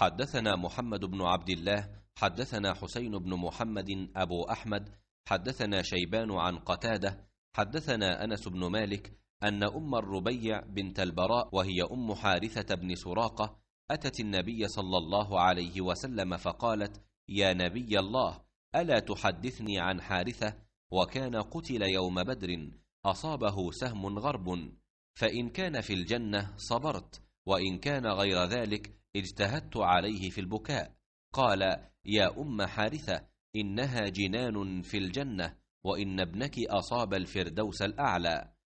حدثنا محمد بن عبد الله حدثنا حسين بن محمد أبو أحمد حدثنا شيبان عن قتادة حدثنا أنس بن مالك أن أم الربيع بنت البراء وهي أم حارثة بن سراقة أتت النبي صلى الله عليه وسلم فقالت يا نبي الله ألا تحدثني عن حارثة وكان قتل يوم بدر أصابه سهم غرب فإن كان في الجنة صبرت وإن كان غير ذلك اجتهدت عليه في البكاء قال يا أم حارثة إنها جنان في الجنة وإن ابنك أصاب الفردوس الأعلى